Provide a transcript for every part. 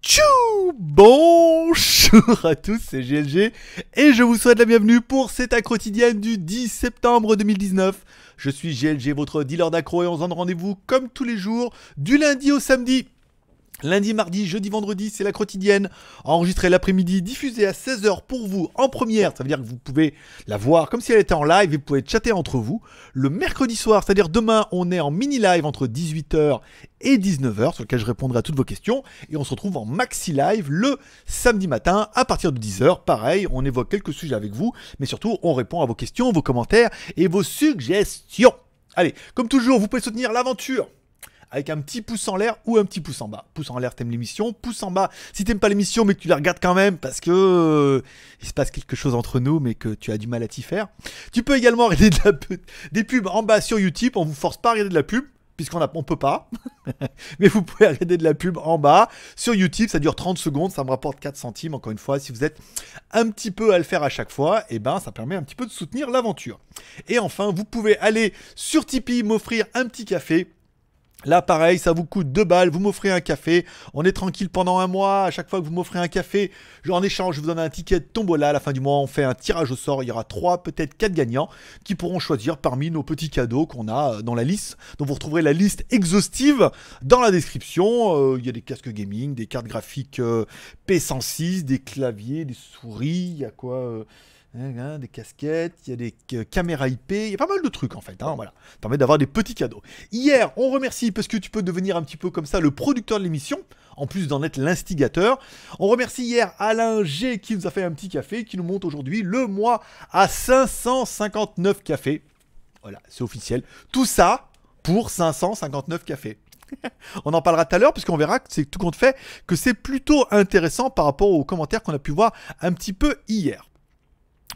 Tchou Bonjour à tous, c'est GLG et je vous souhaite la bienvenue pour cette accro quotidienne du 10 septembre 2019. Je suis GLG, votre dealer d'accro et on se donne rendez-vous comme tous les jours du lundi au samedi Lundi, mardi, jeudi, vendredi, c'est la quotidienne, enregistrée l'après-midi, diffusée à 16h pour vous en première, ça veut dire que vous pouvez la voir comme si elle était en live et vous pouvez chatter entre vous. Le mercredi soir, c'est-à-dire demain, on est en mini-live entre 18h et 19h, sur lequel je répondrai à toutes vos questions, et on se retrouve en maxi-live le samedi matin à partir de 10h. Pareil, on évoque quelques sujets avec vous, mais surtout, on répond à vos questions, vos commentaires et vos suggestions. Allez, comme toujours, vous pouvez soutenir l'aventure avec un petit pouce en l'air ou un petit pouce en bas. Pouce en l'air, t'aimes l'émission. Pouce en bas, si t'aimes pas l'émission, mais que tu la regardes quand même parce que euh, il se passe quelque chose entre nous, mais que tu as du mal à t'y faire. Tu peux également regarder de la des pubs en bas sur YouTube. On vous force pas à regarder de la pub puisqu'on ne peut pas. Mais vous pouvez regarder de la pub en bas. Sur YouTube, ça dure 30 secondes, ça me rapporte 4 centimes. Encore une fois, si vous êtes un petit peu à le faire à chaque fois, eh ben ça permet un petit peu de soutenir l'aventure. Et enfin, vous pouvez aller sur Tipeee m'offrir un petit café Là, pareil, ça vous coûte 2 balles, vous m'offrez un café, on est tranquille pendant un mois, à chaque fois que vous m'offrez un café, en échange, je vous donne un ticket de tombola, à la fin du mois, on fait un tirage au sort, il y aura 3, peut-être 4 gagnants, qui pourront choisir parmi nos petits cadeaux qu'on a euh, dans la liste. Donc vous retrouverez la liste exhaustive dans la description, euh, il y a des casques gaming, des cartes graphiques euh, P106, des claviers, des souris, il y a quoi Hein, hein, des casquettes, il y a des caméras IP, il y a pas mal de trucs en fait. Hein, voilà, ça permet d'avoir des petits cadeaux. Hier, on remercie parce que tu peux devenir un petit peu comme ça le producteur de l'émission, en plus d'en être l'instigateur. On remercie hier Alain G qui nous a fait un petit café, qui nous monte aujourd'hui le mois à 559 cafés. Voilà, c'est officiel. Tout ça pour 559 cafés. On en parlera tout à l'heure puisqu'on verra que c'est tout compte fait que c'est plutôt intéressant par rapport aux commentaires qu'on a pu voir un petit peu hier.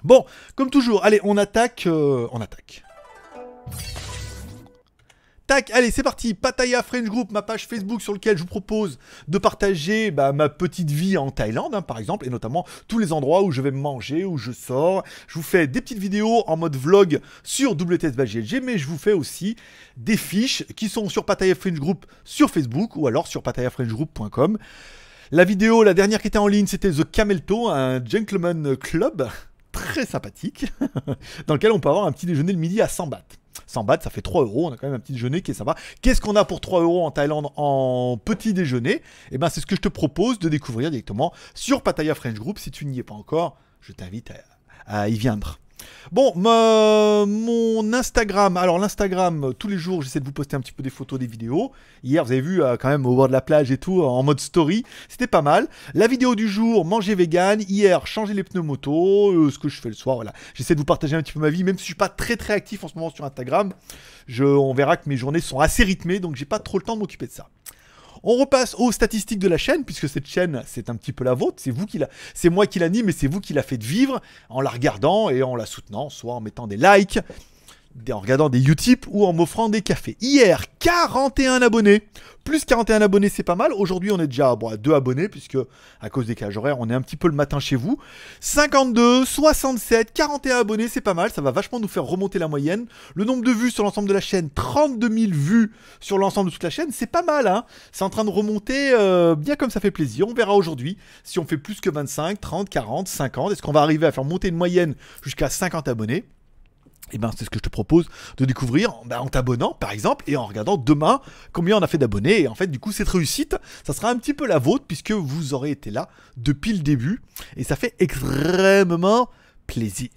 Bon, comme toujours, allez, on attaque. Euh, on attaque. Tac, allez, c'est parti. Pattaya French Group, ma page Facebook sur laquelle je vous propose de partager bah, ma petite vie en Thaïlande, hein, par exemple, et notamment tous les endroits où je vais manger, où je sors. Je vous fais des petites vidéos en mode vlog sur WTS mais je vous fais aussi des fiches qui sont sur Pattaya French Group sur Facebook ou alors sur PatayaFrenchGroup.com. La vidéo, la dernière qui était en ligne, c'était The Camelto, un gentleman club très sympathique, dans lequel on peut avoir un petit déjeuner le midi à 100 bahts. 100 bahts, ça fait 3 euros. On a quand même un petit déjeuner qui est sympa. Qu'est-ce qu'on a pour 3 euros en Thaïlande en petit déjeuner Et eh bien, c'est ce que je te propose de découvrir directement sur Pattaya French Group. Si tu n'y es pas encore, je t'invite à, à y viendre. Bon, mon Instagram. Alors, l'Instagram, tous les jours, j'essaie de vous poster un petit peu des photos, des vidéos. Hier, vous avez vu euh, quand même au bord de la plage et tout, en mode story. C'était pas mal. La vidéo du jour, manger vegan. Hier, changer les pneus moto. Euh, ce que je fais le soir, voilà. J'essaie de vous partager un petit peu ma vie, même si je suis pas très très actif en ce moment sur Instagram. Je, on verra que mes journées sont assez rythmées, donc j'ai pas trop le temps de m'occuper de ça. On repasse aux statistiques de la chaîne, puisque cette chaîne, c'est un petit peu la vôtre. C'est vous qui la, c'est moi qui l'anime et c'est vous qui la faites vivre en la regardant et en la soutenant, soit en mettant des likes, en regardant des Utip ou en m'offrant des cafés. Hier, 41 abonnés. Plus 41 abonnés, c'est pas mal. Aujourd'hui, on est déjà à 2 abonnés, puisque à cause des cages horaires, on est un petit peu le matin chez vous. 52, 67, 41 abonnés, c'est pas mal. Ça va vachement nous faire remonter la moyenne. Le nombre de vues sur l'ensemble de la chaîne, 32 000 vues sur l'ensemble de toute la chaîne, c'est pas mal. Hein c'est en train de remonter euh, bien comme ça fait plaisir. On verra aujourd'hui si on fait plus que 25, 30, 40, 50. Est-ce qu'on va arriver à faire monter une moyenne jusqu'à 50 abonnés et eh ben, c'est ce que je te propose de découvrir bah, en t'abonnant, par exemple, et en regardant demain combien on a fait d'abonnés. Et en fait, du coup, cette réussite, ça sera un petit peu la vôtre, puisque vous aurez été là depuis le début. Et ça fait extrêmement plaisir.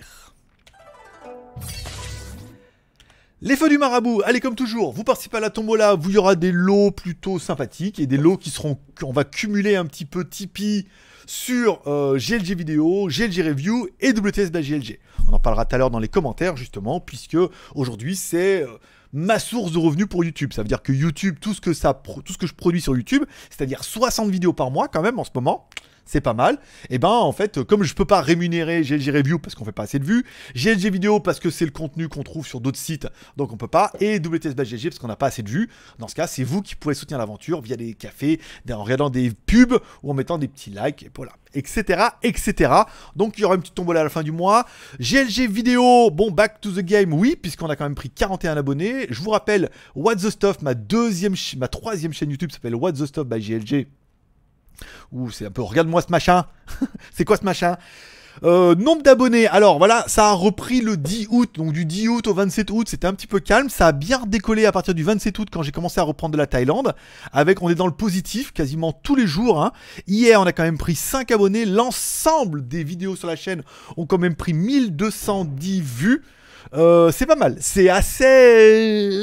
Les feux du marabout, allez comme toujours, vous participez à la tombola, vous y aura des lots plutôt sympathiques et des lots qui seront, on va cumuler un petit peu Tipeee, sur GLG euh, Vidéo, GLG Review et WTS by GLG. On en parlera tout à l'heure dans les commentaires justement, puisque aujourd'hui c'est euh, ma source de revenus pour YouTube. Ça veut dire que YouTube, tout ce que, ça, tout ce que je produis sur YouTube, c'est-à-dire 60 vidéos par mois quand même en ce moment, c'est pas mal. Et eh ben en fait, comme je peux pas rémunérer GLG Review parce qu'on fait pas assez de vues, GLG Vidéo parce que c'est le contenu qu'on trouve sur d'autres sites, donc on peut pas, et WTS GLG parce qu'on n'a pas assez de vues. Dans ce cas, c'est vous qui pouvez soutenir l'aventure via des cafés, en regardant des pubs ou en mettant des petits likes, et voilà, etc., etc. Donc il y aura une petite tombola à la fin du mois. GLG Vidéo, bon, back to the game, oui, puisqu'on a quand même pris 41 abonnés. Je vous rappelle, What the Stuff, ma deuxième, ma troisième chaîne YouTube s'appelle What the Stuff by GLG. Ouh, c'est un peu. Regarde-moi ce machin. c'est quoi ce machin euh, nombre d'abonnés, alors voilà, ça a repris le 10 août, donc du 10 août au 27 août, c'était un petit peu calme, ça a bien décollé à partir du 27 août quand j'ai commencé à reprendre de la Thaïlande, avec on est dans le positif quasiment tous les jours, hein. hier on a quand même pris 5 abonnés, l'ensemble des vidéos sur la chaîne ont quand même pris 1210 vues, euh, c'est pas mal. C'est assez.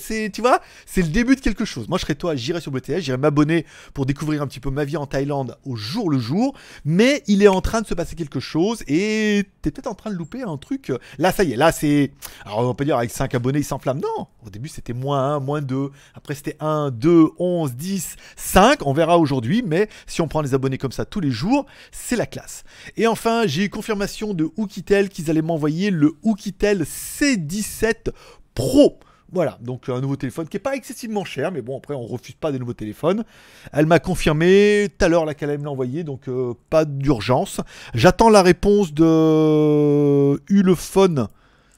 C'est, tu vois, c'est le début de quelque chose. Moi, je serais toi, j'irai sur BTS, j'irai m'abonner pour découvrir un petit peu ma vie en Thaïlande au jour le jour. Mais il est en train de se passer quelque chose et t'es peut-être en train de louper un truc. Là, ça y est, là, c'est. Alors, on peut dire avec 5 abonnés, il s'enflamme. Non, au début, c'était moins 1, moins 2. Après, c'était 1, 2, 11, 10, 5. On verra aujourd'hui, mais si on prend les abonnés comme ça tous les jours, c'est la classe. Et enfin, j'ai eu confirmation de Hookitel qu'ils allaient m'envoyer le Hookitel C17 Pro. Voilà, donc un nouveau téléphone qui est pas excessivement cher, mais bon, après, on refuse pas des nouveaux téléphones. Elle m'a confirmé tout à l'heure laquelle elle me envoyé, donc euh, pas d'urgence. J'attends la réponse de Ulephone,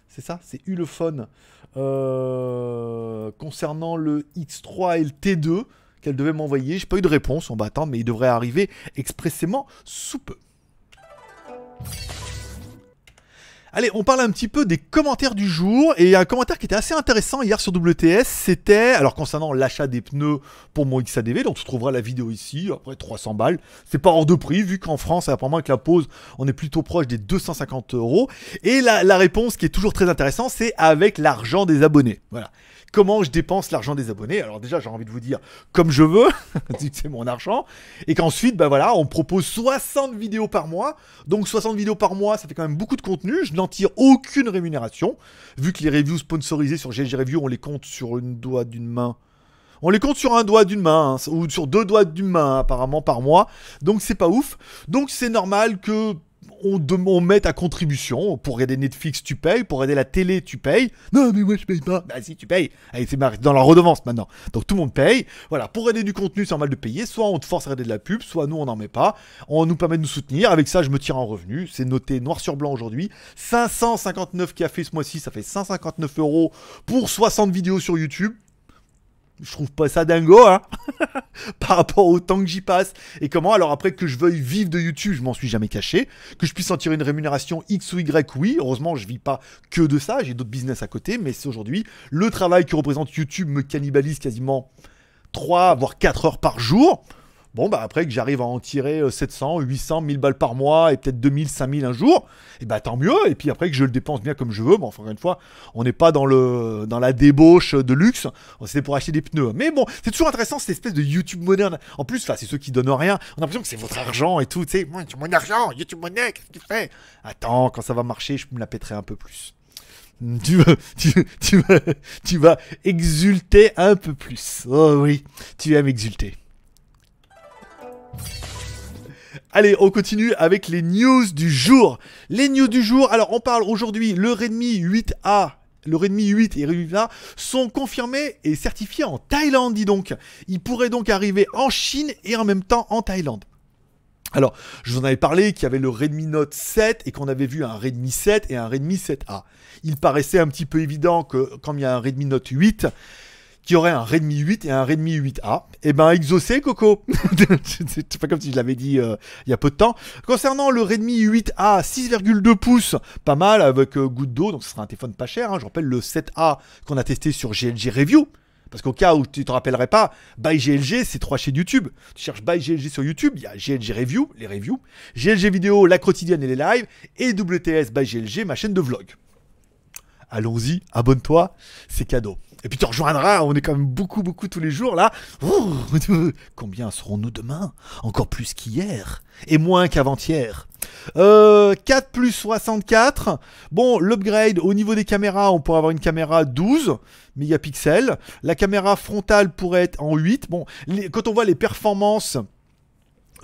c'est ça C'est Ulephone euh, concernant le X3 et le T2 qu'elle devait m'envoyer. J'ai pas eu de réponse, on va attendre, mais il devrait arriver expressément sous peu. Allez, on parle un petit peu des commentaires du jour. Et il y a un commentaire qui était assez intéressant hier sur WTS. C'était, alors concernant l'achat des pneus pour mon XADV, donc tu trouveras la vidéo ici, après 300 balles. C'est pas hors de prix, vu qu'en France, apparemment avec la pause, on est plutôt proche des 250 euros. Et la, la réponse qui est toujours très intéressante, c'est avec l'argent des abonnés. Voilà comment je dépense l'argent des abonnés. Alors déjà, j'ai envie de vous dire comme je veux, c'est mon argent, et qu'ensuite, bah voilà, on propose 60 vidéos par mois. Donc 60 vidéos par mois, ça fait quand même beaucoup de contenu. Je n'en tire aucune rémunération, vu que les reviews sponsorisées sur GG Review, on les compte sur une doigt d'une main. On les compte sur un doigt d'une main, hein, ou sur deux doigts d'une main apparemment par mois. Donc c'est pas ouf. Donc c'est normal que on, met à contribution. Pour aider Netflix, tu payes. Pour aider la télé, tu payes. Non, mais moi, je paye pas. Bah si, tu payes. Allez, c'est dans la redevance maintenant. Donc tout le monde paye. Voilà, pour aider du contenu, c'est normal de payer. Soit on te force à aider de la pub, soit nous, on n'en met pas. On nous permet de nous soutenir. Avec ça, je me tire en revenu. C'est noté noir sur blanc aujourd'hui. 559 cafés ce mois-ci, ça fait 159 euros pour 60 vidéos sur YouTube je trouve pas ça dingo, hein, par rapport au temps que j'y passe. Et comment, alors après que je veuille vivre de YouTube, je m'en suis jamais caché, que je puisse en tirer une rémunération X ou Y, oui, heureusement, je vis pas que de ça, j'ai d'autres business à côté, mais c'est aujourd'hui, le travail que représente YouTube me cannibalise quasiment 3, voire 4 heures par jour. Bon, bah après que j'arrive à en tirer 700, 800, 1000 balles par mois et peut-être 2000, 5000 un jour, et eh bah tant mieux. Et puis après que je le dépense bien comme je veux, Bon encore une fois, on n'est pas dans, le, dans la débauche de luxe, C'est pour acheter des pneus. Mais bon, c'est toujours intéressant cette espèce de YouTube moderne. En plus, là, c'est ceux qui donnent rien. On a l'impression que c'est votre argent et tout, tu sais, c'est mon argent, YouTube Monnaie qu'est-ce qu'il fait Attends, quand ça va marcher, je me la pèterai un peu plus. Tu vas, tu, vas, tu vas exulter un peu plus. Oh oui, tu aimes exulter. Allez, on continue avec les news du jour. Les news du jour, alors on parle aujourd'hui le Redmi 8A le Redmi 8 et Redmi 8A sont confirmés et certifiés en Thaïlande, dis donc. Ils pourraient donc arriver en Chine et en même temps en Thaïlande. Alors, je vous en avais parlé qu'il y avait le Redmi Note 7 et qu'on avait vu un Redmi 7 et un Redmi 7A. Il paraissait un petit peu évident que quand il y a un Redmi Note 8, qui aurait un Redmi 8 et un Redmi 8A, eh ben exaucé Coco. c'est pas comme si je l'avais dit euh, il y a peu de temps. Concernant le Redmi 8A 6,2 pouces, pas mal avec euh, goutte d'eau, donc ce sera un téléphone pas cher. Hein. Je rappelle le 7A qu'on a testé sur GLG Review. Parce qu'au cas où tu te rappellerais pas, by GLG, c'est trois chaînes YouTube. Tu cherches by GLG sur YouTube, il y a GLG Review, les reviews, GLG Vidéo, la quotidienne et les lives, et WTS by GLG, ma chaîne de vlog. Allons-y, abonne-toi, c'est cadeau. Et puis tu rejoindras, on est quand même beaucoup, beaucoup tous les jours là. combien serons-nous demain Encore plus qu'hier. Et moins qu'avant-hier. 4 euh, plus 64. Bon, l'upgrade au niveau des caméras, on pourrait avoir une caméra 12 mégapixels. La caméra frontale pourrait être en 8. Bon, quand on voit les performances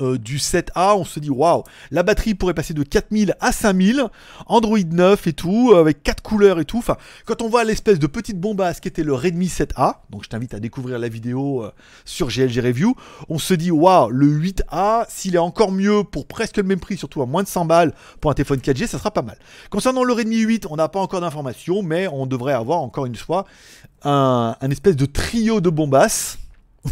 euh, du 7A, on se dit waouh, la batterie pourrait passer de 4000 à 5000, Android 9 et tout, euh, avec quatre couleurs et tout. Enfin, quand on voit l'espèce de petite bombasse qui était le Redmi 7A, donc je t'invite à découvrir la vidéo euh, sur GLG Review, on se dit waouh, le 8A, s'il est encore mieux pour presque le même prix, surtout à moins de 100 balles pour un téléphone 4G, ça sera pas mal. Concernant le Redmi 8, on n'a pas encore d'informations, mais on devrait avoir encore une fois un, un espèce de trio de bombasses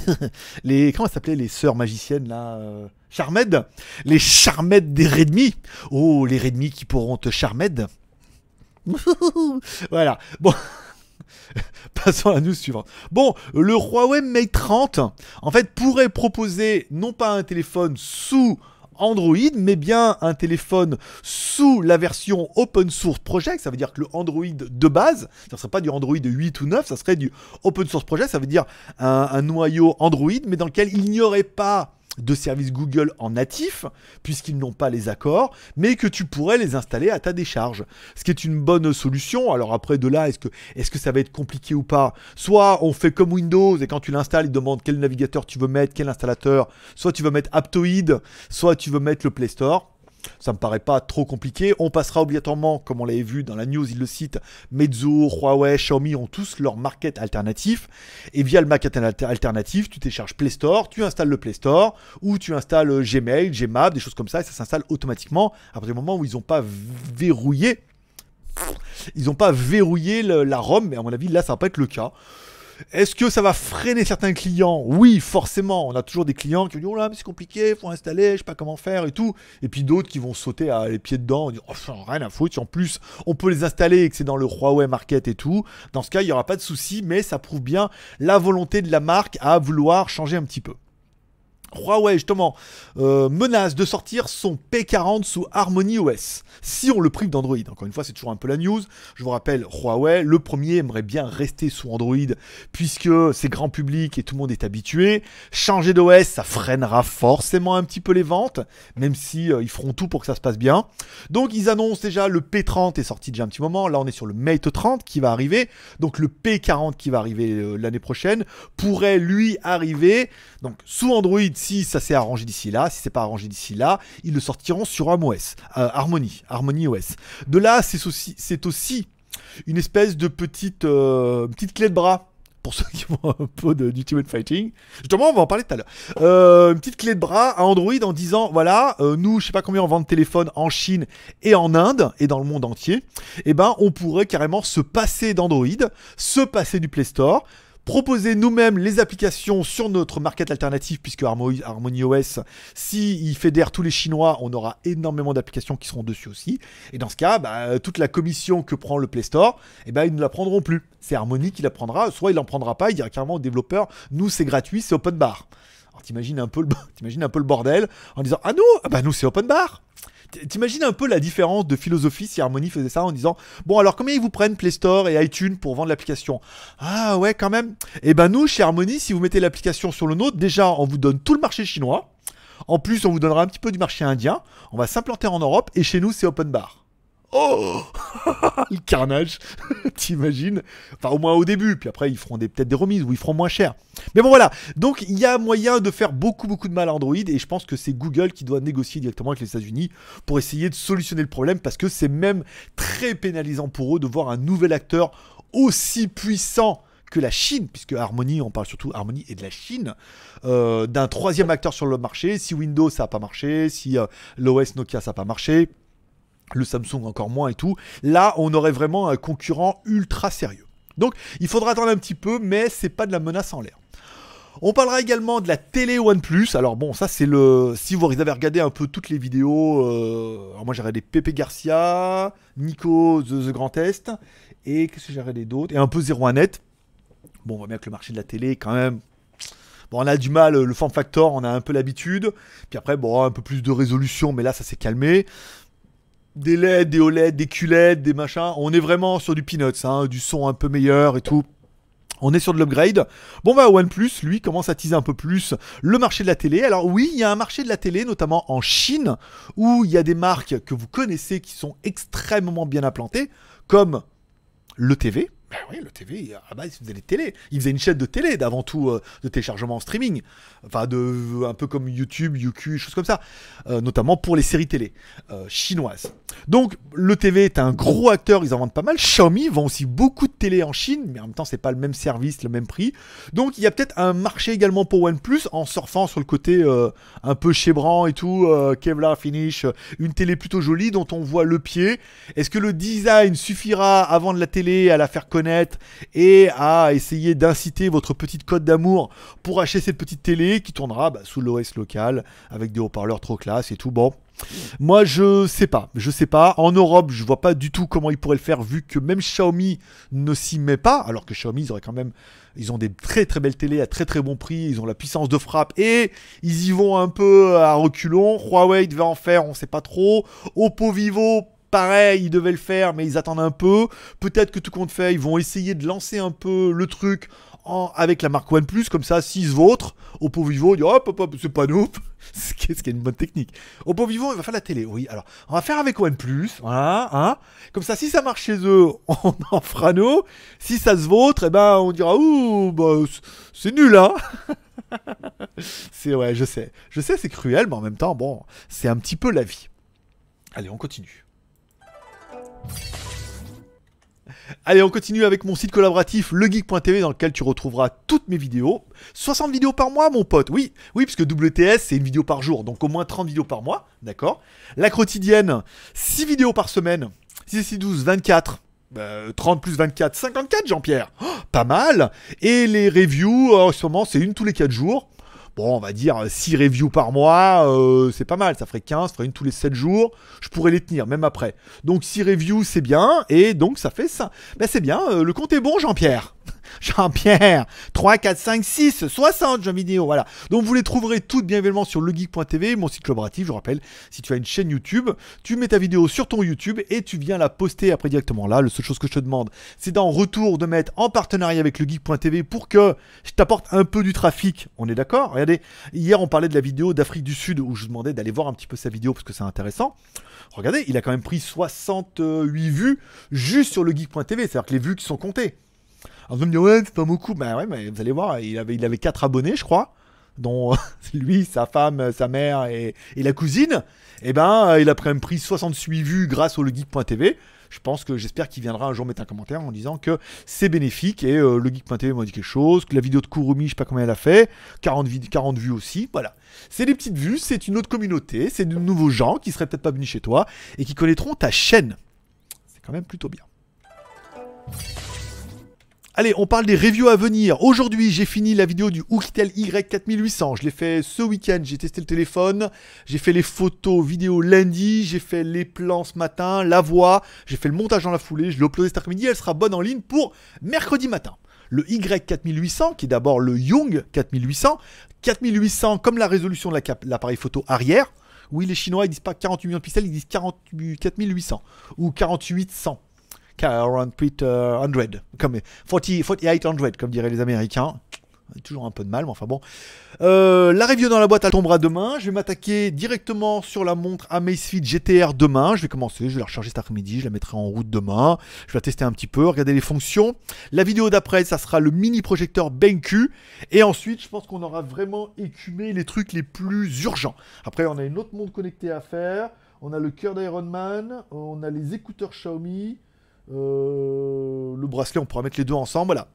les comment s'appelait, les sœurs magiciennes là euh, Charmed, les Charmed des Redmi. Oh, les Redmi qui pourront te Charmed. voilà. Bon. Passons à nous suivant suivante. Bon, le Huawei Mate 30, en fait, pourrait proposer non pas un téléphone sous Android, mais bien un téléphone sous la version open source project. Ça veut dire que le Android de base, ça ne serait pas du Android 8 ou 9, ça serait du open source project. Ça veut dire un, un noyau Android, mais dans lequel il n'y aurait pas de services Google en natif, puisqu'ils n'ont pas les accords, mais que tu pourrais les installer à ta décharge. Ce qui est une bonne solution. Alors après, de là, est-ce que, est que, ça va être compliqué ou pas Soit on fait comme Windows, et quand tu l'installes, il demande quel navigateur tu veux mettre, quel installateur. Soit tu veux mettre Aptoid, soit tu veux mettre le Play Store. Ça me paraît pas trop compliqué. On passera obligatoirement, comme on l'avait vu dans la news, il le cite, Mezzo, Huawei, Xiaomi ont tous leur market alternatif. Et via le market alternatif, tu télécharges Play Store, tu installes le Play Store, ou tu installes euh, Gmail, Gmap, des choses comme ça, et ça s'installe automatiquement à partir du moment où ils n'ont pas verrouillé. Ils n'ont pas verrouillé la ROM, mais à mon avis, là, ça va pas être le cas. Est-ce que ça va freiner certains clients Oui, forcément. On a toujours des clients qui disent Oh là, mais c'est compliqué, il faut installer, je ne sais pas comment faire et tout. Et puis d'autres qui vont sauter à les pieds dedans oh, en rien à foutre. En plus, on peut les installer et que c'est dans le Huawei Market et tout. Dans ce cas, il n'y aura pas de souci, mais ça prouve bien la volonté de la marque à vouloir changer un petit peu. Huawei justement euh, menace de sortir son P40 sous Harmony OS, si on le prive d'Android. Encore une fois, c'est toujours un peu la news. Je vous rappelle, Huawei, le premier, aimerait bien rester sous Android, puisque c'est grand public et tout le monde est habitué. Changer d'OS, ça freinera forcément un petit peu les ventes, même si euh, ils feront tout pour que ça se passe bien. Donc ils annoncent déjà le P30 est sorti déjà un petit moment. Là, on est sur le Mate 30 qui va arriver. Donc le P40 qui va arriver euh, l'année prochaine pourrait lui arriver. Donc sous Android, si ça s'est arrangé d'ici là, si c'est pas arrangé d'ici là, ils le sortiront sur HomeOS, euh, Harmony, Harmony OS. De là, c'est aussi, une espèce de petite, euh, petite clé de bras pour ceux qui font un peu de and Fighting. Justement, on va en parler tout à l'heure. Euh, une petite clé de bras à Android en disant, voilà, euh, nous, je sais pas combien on vend de téléphones en Chine et en Inde et dans le monde entier. Eh ben, on pourrait carrément se passer d'Android, se passer du Play Store, proposer nous-mêmes les applications sur notre market alternatif, puisque Harmony OS, s'il il fédère tous les Chinois, on aura énormément d'applications qui seront dessus aussi. Et dans ce cas, bah, toute la commission que prend le Play Store, eh ben, ils ne la prendront plus. C'est Harmony qui la prendra, soit il n'en prendra pas, il dira clairement aux développeurs, nous c'est gratuit, c'est open bar. Alors t'imagines un, peu le, bordel en disant, ah nous, ah, bah, nous c'est open bar. T'imagines un peu la différence de philosophie si Harmony faisait ça en disant Bon, alors combien ils vous prennent Play Store et iTunes pour vendre l'application Ah ouais, quand même. Et eh ben nous, chez Harmony, si vous mettez l'application sur le nôtre, déjà, on vous donne tout le marché chinois. En plus, on vous donnera un petit peu du marché indien. On va s'implanter en Europe et chez nous, c'est open bar oh Le carnage, t'imagines Enfin, au moins au début, puis après, ils feront peut-être des remises ou ils feront moins cher. Mais bon, voilà. Donc, il y a moyen de faire beaucoup, beaucoup de mal à Android et je pense que c'est Google qui doit négocier directement avec les États-Unis pour essayer de solutionner le problème parce que c'est même très pénalisant pour eux de voir un nouvel acteur aussi puissant que la Chine, puisque Harmony, on parle surtout Harmony et de la Chine, euh, d'un troisième acteur sur le marché. Si Windows ça n'a pas marché, si euh, l'OS Nokia ça n'a pas marché, le Samsung encore moins et tout. Là, on aurait vraiment un concurrent ultra sérieux. Donc, il faudra attendre un petit peu, mais c'est pas de la menace en l'air. On parlera également de la télé OnePlus. Alors bon, ça c'est le. Si vous avez regardé un peu toutes les vidéos, euh, alors moi j'ai des Pepe Garcia, Nico The, Grand Est, et qu'est-ce que j'ai des d'autres Et un peu 01net. Bon, on voit bien que le marché de la télé quand même Bon, on a du mal, le form factor, on a un peu l'habitude. Puis après, bon, un peu plus de résolution, mais là, ça s'est calmé des LED, des OLED, des culettes, des machins. On est vraiment sur du peanuts, hein, du son un peu meilleur et tout. On est sur de l'upgrade. Bon bah OnePlus, lui, commence à teaser un peu plus le marché de la télé. Alors oui, il y a un marché de la télé, notamment en Chine, où il y a des marques que vous connaissez qui sont extrêmement bien implantées, comme le TV, ben oui, le TV, ah bah, il faisait des télé. Il faisait une chaîne de télé d'avant tout, euh, de téléchargement en streaming. Enfin, de, un peu comme YouTube, UQ, choses comme ça. Euh, notamment pour les séries télé euh, chinoises. Donc, le TV est un gros acteur, ils en vendent pas mal. Xiaomi vend aussi beaucoup de télé en Chine, mais en même temps, c'est pas le même service, le même prix. Donc, il y a peut-être un marché également pour OnePlus en surfant sur le côté un peu chébrant et tout, Kevlar finish, une télé plutôt jolie dont on voit le pied. Est-ce que le design suffira avant de la télé à la faire connaître et à essayer d'inciter votre petite code d'amour pour acheter cette petite télé qui tournera bah, sous l'OS local avec des haut-parleurs trop classe et tout. Bon, moi, je sais pas, je sais pas. En Europe, je vois pas du tout comment ils pourraient le faire vu que même Xiaomi ne s'y met pas. Alors que Xiaomi, ils auraient quand même, ils ont des très très belles télé à très très bon prix, ils ont la puissance de frappe et ils y vont un peu à reculons. Huawei devait en faire, on sait pas trop. Oppo Vivo, Pareil, ils devaient le faire, mais ils attendent un peu. Peut-être que tout compte fait, ils vont essayer de lancer un peu le truc en, avec la marque OnePlus, comme ça, s'ils se vautrent, au pauvre Vivo, on dira hop, hop, c'est pas nous. ce qui est une bonne technique. Au pauvre Vivo, il va faire la télé. Oui, alors, on va faire avec OnePlus, voilà, hein. Comme ça, si ça marche chez eux, on en fera nous. Si ça se vautre, et eh ben, on dira ouh, bah, c'est nul, hein. c'est, ouais, je sais. Je sais, c'est cruel, mais en même temps, bon, c'est un petit peu la vie. Allez, on continue. Allez, on continue avec mon site collaboratif legeek.tv dans lequel tu retrouveras toutes mes vidéos. 60 vidéos par mois, mon pote. Oui, oui, puisque WTS, c'est une vidéo par jour, donc au moins 30 vidéos par mois, d'accord La quotidienne, 6 vidéos par semaine. 6 6 12, 24. 30 plus 24, 54 Jean-Pierre oh, Pas mal Et les reviews, en ce moment, c'est une tous les 4 jours bon, on va dire 6 euh, reviews par mois, euh, c'est pas mal, ça ferait 15, ça ferait une tous les 7 jours, je pourrais les tenir, même après. Donc 6 reviews, c'est bien, et donc ça fait ça. Ben c'est bien, euh, le compte est bon, Jean-Pierre. Jean-Pierre, 3, 4, 5, 6, 60 jeux vidéo, voilà. Donc vous les trouverez toutes bien évidemment sur legeek.tv, mon site collaboratif, je rappelle, si tu as une chaîne YouTube, tu mets ta vidéo sur ton YouTube et tu viens la poster après directement là. La seule chose que je te demande, c'est d'en retour de mettre en partenariat avec legeek.tv pour que je t'apporte un peu du trafic, on est d'accord Regardez, hier on parlait de la vidéo d'Afrique du Sud où je vous demandais d'aller voir un petit peu sa vidéo parce que c'est intéressant. Regardez, il a quand même pris 68 vues juste sur le c'est-à-dire que les vues qui sont comptées. Alors vous me ouais, c'est pas beaucoup. Bah ouais, mais vous allez voir, il avait, il avait 4 abonnés, je crois dont lui, sa femme, sa mère et, la cousine, et eh ben, euh, il a quand même pris 68 vues grâce au legeek.tv. Je pense que j'espère qu'il viendra un jour mettre un commentaire en disant que c'est bénéfique et euh, legeek.tv m'a dit quelque chose, que la vidéo de Kurumi, je sais pas combien elle a fait, 40, 40 vues aussi, voilà. C'est des petites vues, c'est une autre communauté, c'est de nouveaux gens qui seraient peut-être pas venus chez toi et qui connaîtront ta chaîne. C'est quand même plutôt bien. Allez, on parle des reviews à venir. Aujourd'hui, j'ai fini la vidéo du Oukitel Y4800. Je l'ai fait ce week-end. J'ai testé le téléphone. J'ai fait les photos, vidéo lundi. J'ai fait les plans ce matin, la voix. J'ai fait le montage dans la foulée. Je l'ai uploadé cet après-midi. Elle sera bonne en ligne pour mercredi matin. Le Y4800, qui est d'abord le Young 4800. 4800 comme la résolution de l'appareil photo arrière. Oui, les Chinois, ils disent pas 48 millions de pixels, ils disent 4800 ou 4800. 4800, uh, comme, 40, 4800, comme diraient les Américains. Toujours un peu de mal, mais enfin bon. Euh, la review dans la boîte, elle tombera demain. Je vais m'attaquer directement sur la montre Amazfit GTR demain. Je vais commencer, je vais la recharger cet après-midi, je la mettrai en route demain. Je vais la tester un petit peu, regarder les fonctions. La vidéo d'après, ça sera le mini projecteur BenQ. Et ensuite, je pense qu'on aura vraiment écumé les trucs les plus urgents. Après, on a une autre montre connectée à faire. On a le cœur d'Iron Man. On a les écouteurs Xiaomi. Euh, le bracelet, on pourra mettre les deux ensemble. Voilà.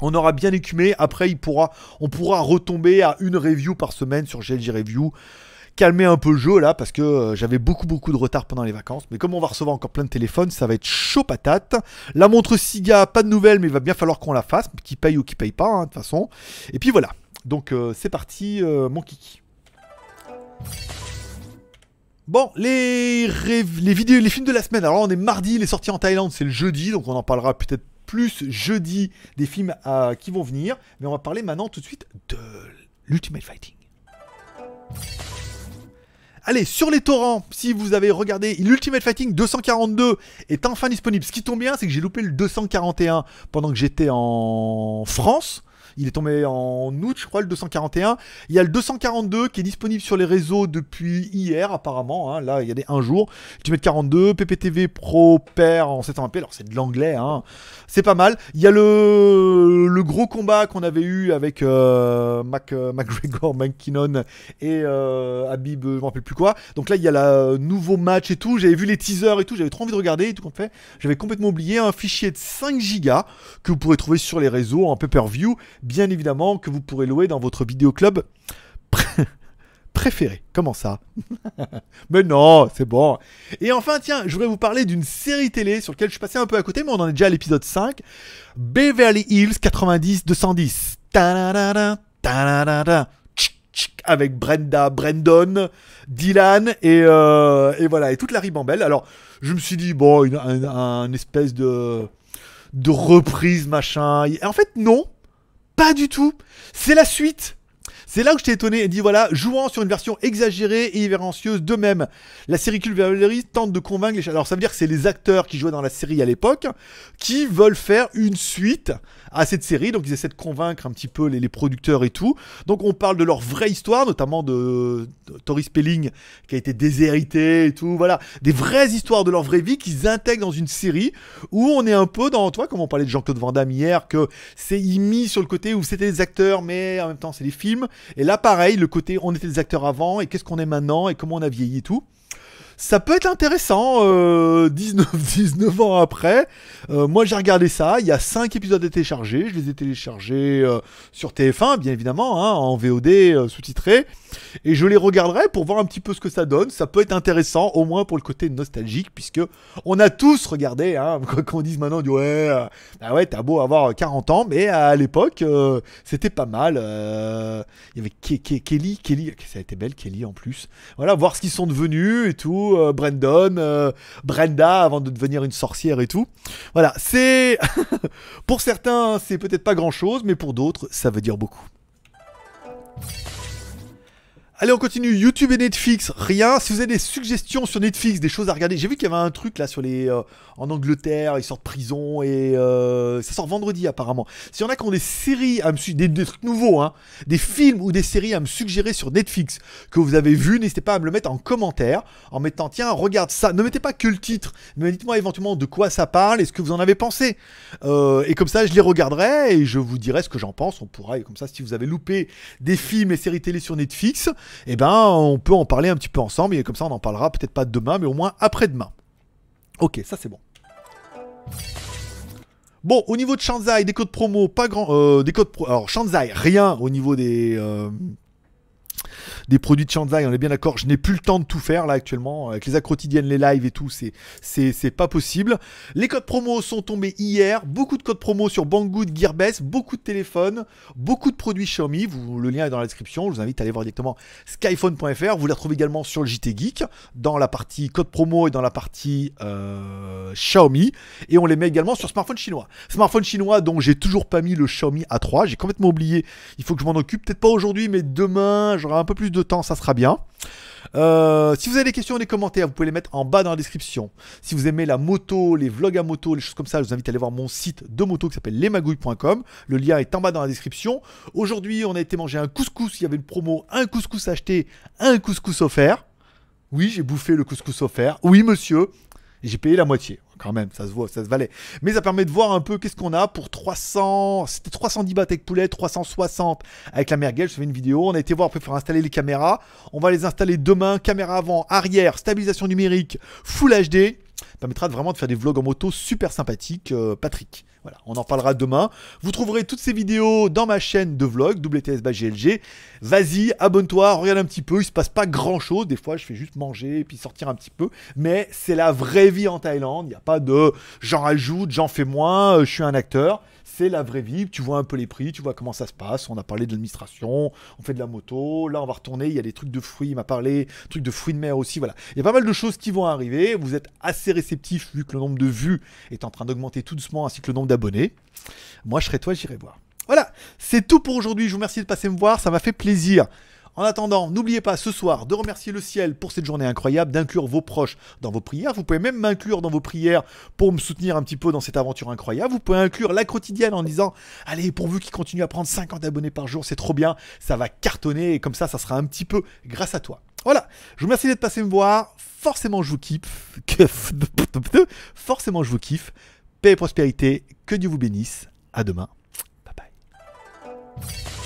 On aura bien écumé. Après, il pourra, on pourra retomber à une review par semaine sur GLG Review. Calmer un peu le jeu là parce que euh, j'avais beaucoup beaucoup de retard pendant les vacances. Mais comme on va recevoir encore plein de téléphones, ça va être chaud patate. La montre Siga, pas de nouvelles, mais il va bien falloir qu'on la fasse, qui paye ou qui paye pas, hein, de toute façon. Et puis voilà. Donc euh, c'est parti, mon kiki. Bon, les, les vidéos, les films de la semaine. Alors on est mardi, les sorties en Thaïlande, c'est le jeudi, donc on en parlera peut-être plus jeudi des films euh, qui vont venir. Mais on va parler maintenant tout de suite de l'Ultimate Fighting. Allez, sur les torrents, si vous avez regardé, l'Ultimate Fighting 242 est enfin disponible. Ce qui tombe bien, c'est que j'ai loupé le 241 pendant que j'étais en France. Il est tombé en août, je crois, le 241. Il y a le 242 qui est disponible sur les réseaux depuis hier, apparemment. Hein. Là, il y a des 1 jour. mets 42, PPTV Pro Pair en 720p. Alors, c'est de l'anglais, hein. c'est pas mal. Il y a le, le gros combat qu'on avait eu avec euh, Mac, euh, McGregor, McKinnon et euh, Habib, je m'en rappelle plus quoi. Donc là, il y a le nouveau match et tout. J'avais vu les teasers et tout. J'avais trop envie de regarder et tout qu'on fait. J'avais complètement oublié un fichier de 5 gigas que vous pourrez trouver sur les réseaux en pay-per-view bien évidemment, que vous pourrez louer dans votre vidéoclub club préféré. Comment ça Mais non, c'est bon. Et enfin, tiens, je voudrais vous parler d'une série télé sur laquelle je suis passé un peu à côté, mais on en est déjà à l'épisode 5. Beverly Hills 90-210. Avec Brenda, Brandon, Dylan et, euh, et, voilà, et toute la ribambelle. Alors, je me suis dit, bon, une, un, espèce de, de reprise, machin. en fait, non, pas du tout. C'est la suite. C'est là où j'étais étonné et dit voilà, jouant sur une version exagérée et irrévérencieuse de même, la série Cult tente de convaincre les Alors ça veut dire que c'est les acteurs qui jouaient dans la série à l'époque qui veulent faire une suite à cette série, donc ils essaient de convaincre un petit peu les, producteurs et tout. Donc on parle de leur vraie histoire, notamment de, Tori Spelling qui a été déshérité et tout, voilà, des vraies histoires de leur vraie vie qu'ils intègrent dans une série où on est un peu dans, toi, comme on parlait de Jean-Claude Van Damme hier, que c'est mis sur le côté où c'était des acteurs, mais en même temps c'est des films. Et là, pareil, le côté on était des acteurs avant et qu'est-ce qu'on est maintenant et comment on a vieilli et tout ça peut être intéressant euh, 19, 19 ans après. Euh, moi j'ai regardé ça, il y a cinq épisodes à télécharger, je les ai téléchargés euh, sur TF1 bien évidemment, hein, en VOD euh, sous-titré, et je les regarderai pour voir un petit peu ce que ça donne, ça peut être intéressant au moins pour le côté nostalgique, puisque on a tous regardé, hein, qu'on dise maintenant du ouais, bah ouais t'as beau avoir 40 ans, mais à l'époque c'était pas mal, il y avait Kelly, Kelly, ça a été belle Kelly en plus, voilà, voir ce qu'ils sont devenus et tout. Euh, Brandon, euh, Brenda avant de devenir une sorcière et tout. Voilà, c'est. pour certains, c'est peut-être pas grand chose, mais pour d'autres, ça veut dire beaucoup. Allez, on continue. YouTube et Netflix, rien. Si vous avez des suggestions sur Netflix, des choses à regarder, j'ai vu qu'il y avait un truc là sur les. Euh, en Angleterre, ils sortent prison et. Euh, ça sort vendredi apparemment. S'il y en a qui ont des séries à me suggérer, des, trucs nouveaux, hein, des films ou des séries à me suggérer sur Netflix que vous avez vu, n'hésitez pas à me le mettre en commentaire en mettant tiens, regarde ça. Ne mettez pas que le titre, mais dites-moi éventuellement de quoi ça parle et ce que vous en avez pensé. Euh, et comme ça, je les regarderai et je vous dirai ce que j'en pense. On pourra, comme ça, si vous avez loupé des films et séries télé sur Netflix, eh ben, on peut en parler un petit peu ensemble. Et comme ça, on en parlera peut-être pas demain, mais au moins après-demain. Ok, ça c'est bon. Bon, au niveau de Shanzai, des codes promo, pas grand. Euh, des codes Alors, Shanzai, rien au niveau des. Euh, des produits de Shanzai, on est bien d'accord. Je n'ai plus le temps de tout faire là actuellement. Avec les accrotidiennes, les lives et tout, c'est, c'est, c'est pas possible. Les codes promo sont tombés hier. Beaucoup de codes promo sur Banggood, Gearbest, beaucoup de téléphones, beaucoup de produits Xiaomi. Vous, le lien est dans la description. Je vous invite à aller voir directement skyphone.fr. Vous les retrouvez également sur le JT Geek, dans la partie code promo et dans la partie euh, Xiaomi. Et on les met également sur smartphone chinois. Smartphone chinois, dont j'ai toujours pas mis le Xiaomi A3. J'ai complètement oublié. Il faut que je m'en occupe. Peut-être pas aujourd'hui, mais demain, j'aurai un peu plus de temps, ça sera bien. Euh, si vous avez des questions des commentaires, vous pouvez les mettre en bas dans la description. Si vous aimez la moto, les vlogs à moto, les choses comme ça, je vous invite à aller voir mon site de moto qui s'appelle lesmagouilles.com. Le lien est en bas dans la description. Aujourd'hui, on a été manger un couscous. Il y avait une promo un couscous acheté, un couscous offert. Oui, j'ai bouffé le couscous offert. Oui, monsieur, j'ai payé la moitié quand même, ça se voit, ça se valait. Mais ça permet de voir un peu qu'est-ce qu'on a pour 300, c'était 310 bateaux avec poulet, 360 avec la merguez, je fais une vidéo, on a été voir après faire installer les caméras, on va les installer demain, caméra avant, arrière, stabilisation numérique, Full HD, permettra vraiment de faire des vlogs en moto super sympathiques, euh, Patrick. Voilà, on en parlera demain. Vous trouverez toutes ces vidéos dans ma chaîne de vlog, WTS GLG. Vas-y, abonne-toi, regarde un petit peu, il se passe pas grand-chose. Des fois, je fais juste manger et puis sortir un petit peu. Mais c'est la vraie vie en Thaïlande, il n'y a pas de j'en rajoute, j'en fais moins, euh, je suis un acteur c'est la vraie vie. Tu vois un peu les prix, tu vois comment ça se passe. On a parlé de l'administration, on fait de la moto. Là, on va retourner. Il y a des trucs de fruits, il m'a parlé, trucs de fruits de mer aussi. Voilà. Il y a pas mal de choses qui vont arriver. Vous êtes assez réceptif vu que le nombre de vues est en train d'augmenter tout doucement ainsi que le nombre d'abonnés. Moi, je serai toi, j'irai voir. Voilà, c'est tout pour aujourd'hui. Je vous remercie de passer me voir, ça m'a fait plaisir. En attendant, n'oubliez pas ce soir de remercier le ciel pour cette journée incroyable, d'inclure vos proches dans vos prières. Vous pouvez même m'inclure dans vos prières pour me soutenir un petit peu dans cette aventure incroyable. Vous pouvez inclure la quotidienne en disant Allez, pourvu qui continuez à prendre 50 abonnés par jour, c'est trop bien, ça va cartonner et comme ça, ça sera un petit peu grâce à toi. Voilà, je vous remercie d'être passé me voir. Forcément, je vous kiffe. Forcément, je vous kiffe. Paix et prospérité, que Dieu vous bénisse. À demain. Bye bye.